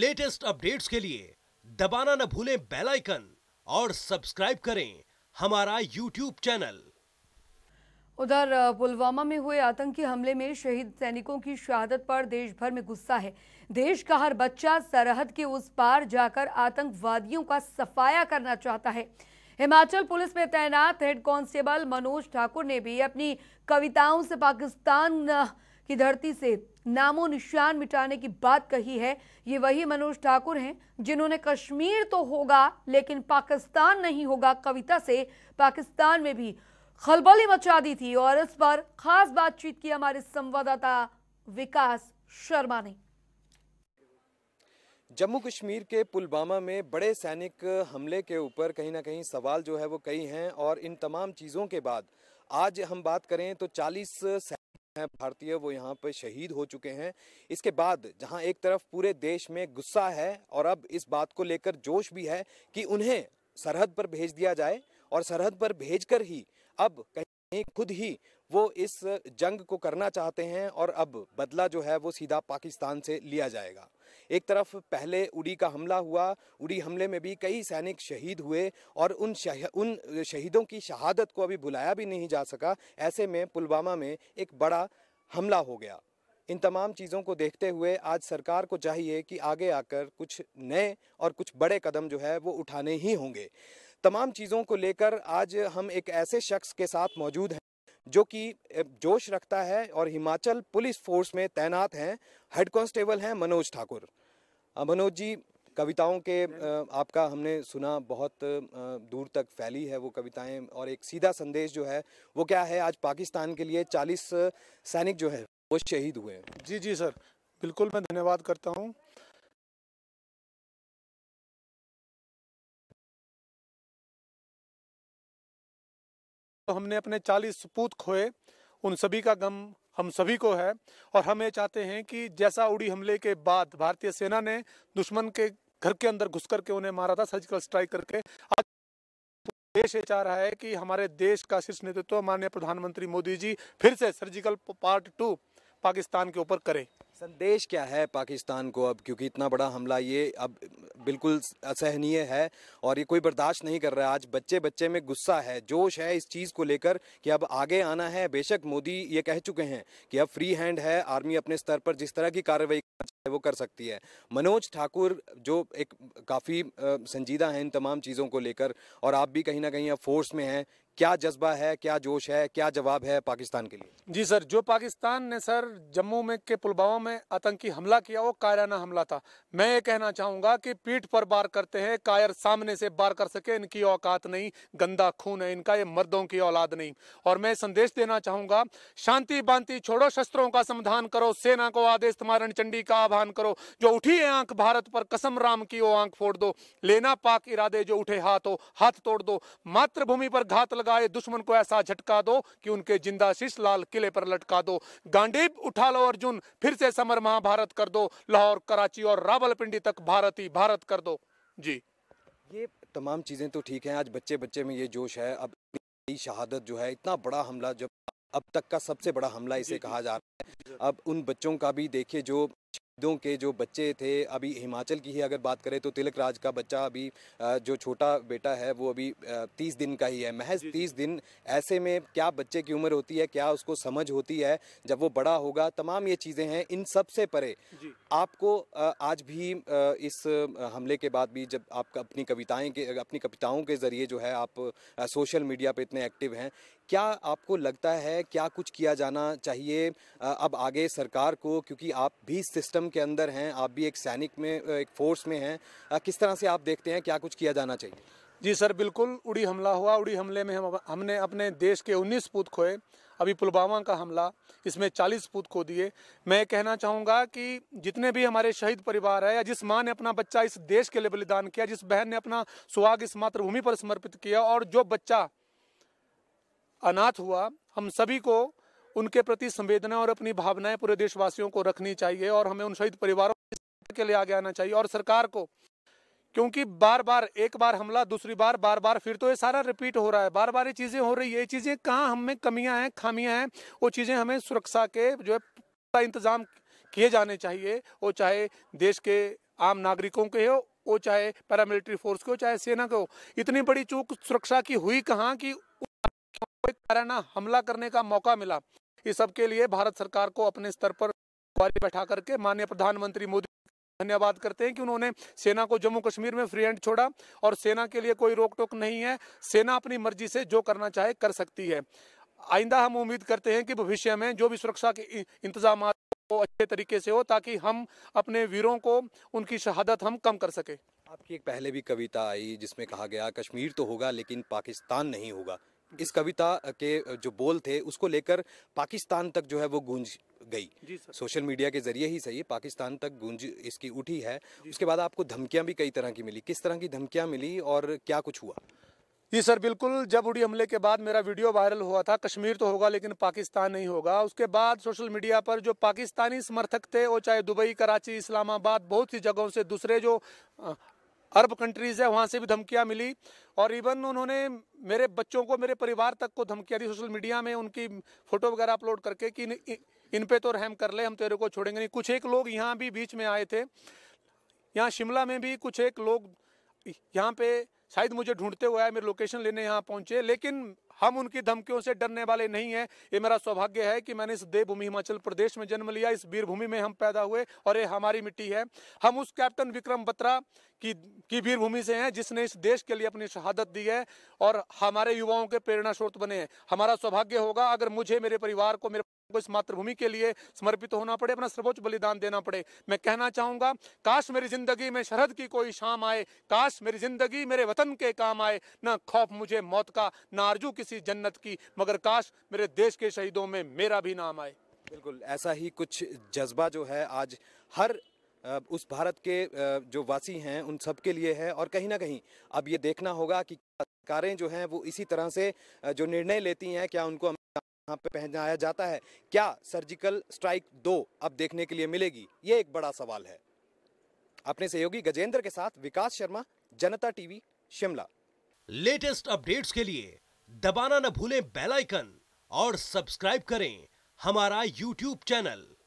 latest updates के लिए दबाना न भूलें बेल आइकन और सब्सक्राइब करें हमारा यूट्यूब चैनल उधर पुलवामा में हुए आतंकी हमले में शहीद सैनिकों की शहादत पर देश भर में गुस्सा है देश का हर बच्चा सरहद के उस पार जाकर आतंकवादियों का सफाया करना चाहता है हिमाचल पुलिस में तैनात हेड कांस्टेबल मनोज ठाकुर ने भी अपनी कविताओं से पाकिस्तान की धरती से नामो निशान मिटाने की बात कही है ये वही मनोज ठाकुर हैं जिन्होंने कश्मीर तो होगा लेकिन पाकिस्तान नहीं होगा कविता से पाकिस्तान में भी खलबली मचा दी थी और इस पर खास बातचीत की हमारे संवाददाता विकास शर्मा ने जम्मू कश्मीर के पुलवामा में बड़े सैनिक हमले के ऊपर कहीं ना कहीं सवाल जो है वो कई हैं और इन तमाम चीज़ों के बाद आज हम बात करें तो 40 हैं भारतीय वो यहाँ पर शहीद हो चुके हैं इसके बाद जहाँ एक तरफ पूरे देश में गुस्सा है और अब इस बात को लेकर जोश भी है कि उन्हें सरहद पर भेज दिया जाए और सरहद पर भेज कर ही अब कहीं खुद ही वो इस जंग को करना चाहते हैं और अब बदला जो है वो सीधा पाकिस्तान से लिया जाएगा एक तरफ पहले उड़ी का हमला हुआ उड़ी हमले में भी कई सैनिक शहीद हुए और उन शह, उन शहीदों की शहादत को अभी बुलाया भी नहीं जा सका ऐसे में पुलवामा में एक बड़ा हमला हो गया इन तमाम चीज़ों को देखते हुए आज सरकार को चाहिए कि आगे आकर कुछ नए और कुछ बड़े कदम जो है वो उठाने ही होंगे तमाम चीज़ों को लेकर आज हम एक ऐसे शख्स के साथ मौजूद हैं जो कि जोश रखता है और हिमाचल पुलिस फोर्स में तैनात हैं हेड कांस्टेबल हैं मनोज ठाकुर मनोज जी कविताओं के आपका हमने सुना बहुत दूर तक फैली है वो कविताएं और एक सीधा संदेश जो है वो क्या है आज पाकिस्तान के लिए 40 सैनिक जो है वो शहीद हुए हैं जी जी सर बिल्कुल मैं धन्यवाद करता हूँ तो हमने अपने चालीस सपूत खोए उन सभी का गम हम सभी को है और हम ये चाहते हैं कि जैसा उड़ी हमले के बाद भारतीय सेना ने दुश्मन के घर के अंदर घुस करके उन्हें मारा था सर्जिकल स्ट्राइक करके आज देश ये चाह रहा है कि हमारे देश का शीर्ष नेतृत्व माननीय प्रधानमंत्री मोदी जी फिर से सर्जिकल पार्ट टू पाकिस्तान के ऊपर करें संदेश क्या है पाकिस्तान को अब क्योंकि इतना बड़ा हमला ये अब बिल्कुल असहनीय है और ये कोई बर्दाश्त नहीं कर रहा आज बच्चे बच्चे में गुस्सा है जोश है इस चीज़ को लेकर कि अब आगे आना है बेशक मोदी ये कह चुके हैं कि अब फ्री हैंड है आर्मी अपने स्तर पर जिस तरह की कार्रवाई वो कर सकती है मनोज ठाकुर जो एक काफ़ी संजीदा हैं इन तमाम चीज़ों को लेकर और आप भी कहीं ना कहीं अब फोर्स में हैं क्या जज्बा है क्या जोश है क्या जवाब है पाकिस्तान के लिए जी सर जो पाकिस्तान ने सर जम्मू में के पुलवामा में में आतंकी हमला किया वो कायराना हमला था मैं ये कहना चाहूंगा कि पीठ पर बार करते हैं कायर सामने से बार कर सके इनकी औकात नहीं गंदा खून है इनका ये मर्दों की औलाद नहीं और मैं संदेश देना चाहूंगा शांति बांति छोड़ो शस्त्रों का समाधान करो सेना को आदेश तुम्हारा चंडी का आह्वान करो जो उठी है आंख भारत पर कसम राम की वो आंख फोड़ दो लेना पाक इरादे जो उठे हाथ हो हाथ तोड़ दो मातृभूमि पर घात लगाए दुश्मन को ऐसा झटका दो कि उनके जिंदा शीश लाल किले पर लटका दो गांडीब उठा लो अर्जुन फिर से समर महाभारत कर दो लाहौर कराची और रावलपिंडी तक भारत ही भारत कर दो जी ये तमाम चीज़ें तो ठीक है आज बच्चे बच्चे में ये जोश है अब शहादत जो है इतना बड़ा हमला जब अब तक का सबसे बड़ा हमला इसे कहा जा रहा है अब उन बच्चों का भी देखिए जो मुद्दों के जो बच्चे थे अभी हिमाचल की ही अगर बात करें तो तिलक राज का बच्चा अभी जो छोटा बेटा है वो अभी तीस दिन का ही है महज तीस दिन ऐसे में क्या बच्चे की उम्र होती है क्या उसको समझ होती है जब वो बड़ा होगा तमाम ये चीज़ें हैं इन सब से परे आपको आज भी इस हमले के बाद भी जब आप अपनी कविताएं के अपनी कविताओं के ज़रिए जो है आप सोशल मीडिया पे इतने एक्टिव हैं क्या आपको लगता है क्या कुछ किया जाना चाहिए अब आगे सरकार को क्योंकि आप भी सिस्टम के अंदर हैं आप भी एक सैनिक में एक फोर्स में हैं किस तरह से आप देखते हैं क्या कुछ किया जाना चाहिए जी सर बिल्कुल उड़ी हमला हुआ उड़ी हमले में हम हमने अपने देश के 19 पूत खोए अभी पुलवामा का हमला इसमें 40 पूत खो दिए मैं कहना चाहूँगा कि जितने भी हमारे शहीद परिवार है या जिस माँ ने अपना बच्चा इस देश के लिए बलिदान किया जिस बहन ने अपना सुहाग इस मातृभूमि पर समर्पित किया और जो बच्चा अनाथ हुआ हम सभी को उनके प्रति संवेदना और अपनी भावनाएं पूरे देशवासियों को रखनी चाहिए और हमें उन शहीद परिवारों के लिए आगे आना चाहिए और सरकार को क्योंकि बार बार एक बार हमला दूसरी बार बार बार फिर तो ये सारा रिपीट हो रहा है बार बार ये चीज़ें हो रही है ये चीज़ें कहाँ हमें कमियां हैं खामियां हैं वो चीज़ें हमें सुरक्षा के जो है इंतजाम किए जाने चाहिए वो चाहे देश के आम नागरिकों के हो वो चाहे पैरामिलिट्री फोर्स को चाहे सेना को इतनी बड़ी चूक सुरक्षा की हुई कहाँ की कारण हमला करने का मौका मिला इस सब के लिए भारत सरकार को अपने स्तर पर बैठा करके माननीय प्रधानमंत्री मोदी धन्यवाद करते हैं कि उन्होंने सेना को जम्मू कश्मीर में फ्री हैंड छोड़ा और सेना के लिए कोई रोक टोक नहीं है सेना अपनी मर्जी से जो करना चाहे कर सकती है आइंदा हम उम्मीद करते हैं कि भविष्य में जो भी सुरक्षा के इंतजाम वो अच्छे तरीके से हो ताकि हम अपने वीरों को उनकी शहादत हम कम कर सके आपकी एक पहले भी कविता आई जिसमें कहा गया कश्मीर तो होगा लेकिन पाकिस्तान नहीं होगा इस कविता के जो बोल थे उसको लेकर पाकिस्तान तक जो है वो गूंज गई सोशल मीडिया के जरिए ही सही पाकिस्तान तक गूंज इसकी उठी है उसके बाद आपको धमकियां भी कई तरह की मिली किस तरह की धमकियां मिली और क्या कुछ हुआ जी सर बिल्कुल जब उड़ी हमले के बाद मेरा वीडियो वायरल हुआ था कश्मीर तो होगा लेकिन पाकिस्तान नहीं होगा उसके बाद सोशल मीडिया पर जो पाकिस्तानी समर्थक थे वो चाहे दुबई कराची इस्लामाबाद बहुत सी जगहों से दूसरे जो अरब कंट्रीज़ है वहाँ से भी धमकियाँ मिली और इवन उन्होंने मेरे बच्चों को मेरे परिवार तक को धमकियाँ दी सोशल मीडिया में उनकी फ़ोटो वगैरह अपलोड करके कि इन, पर पे तो रहम कर ले हम तेरे को छोड़ेंगे नहीं कुछ एक लोग यहाँ भी बीच में आए थे यहाँ शिमला में भी कुछ एक लोग यहाँ पे शायद मुझे ढूंढते हुए आए मेरे लोकेशन लेने यहाँ पहुँचे लेकिन हम उनकी धमकियों से डरने वाले नहीं है ये मेरा सौभाग्य है कि मैंने इस देवभूमि हिमाचल प्रदेश में जन्म लिया इस वीरभूमि में हम पैदा हुए और ये हमारी मिट्टी है हम उस कैप्टन विक्रम बत्रा की की वीरभूमि से हैं जिसने इस देश के लिए अपनी शहादत दी है और हमारे युवाओं के प्रेरणा स्रोत बने हैं हमारा सौभाग्य होगा अगर मुझे मेरे परिवार को मेरे को इस मातृभूमि के लिए समर्पित होना पड़े अपना सर्वोच्च बलिदान देना पड़े मैं कहना चाहूँगा काश मेरी ज़िंदगी में शरद की कोई शाम आए काश मेरी ज़िंदगी मेरे वतन के काम आए ना खौफ मुझे मौत का ना आरजू किसी जन्नत की मगर काश मेरे देश के शहीदों में मेरा भी नाम आए बिल्कुल ऐसा ही कुछ जज्बा जो है आज हर उस भारत के जो वासी हैं उन सब के लिए है और कहीं ना कहीं अब ये देखना होगा कि सरकारें जो हैं वो इसी तरह से जो निर्णय लेती हैं क्या उनको यहाँ पे पहनाया जाता है क्या सर्जिकल स्ट्राइक दो अब देखने के लिए मिलेगी ये एक बड़ा सवाल है अपने सहयोगी गजेंद्र के साथ विकास शर्मा जनता टीवी शिमला लेटेस्ट अपडेट्स के लिए दबाना न भूलें बेल आइकन और सब्सक्राइब करें हमारा यूट्यूब चैनल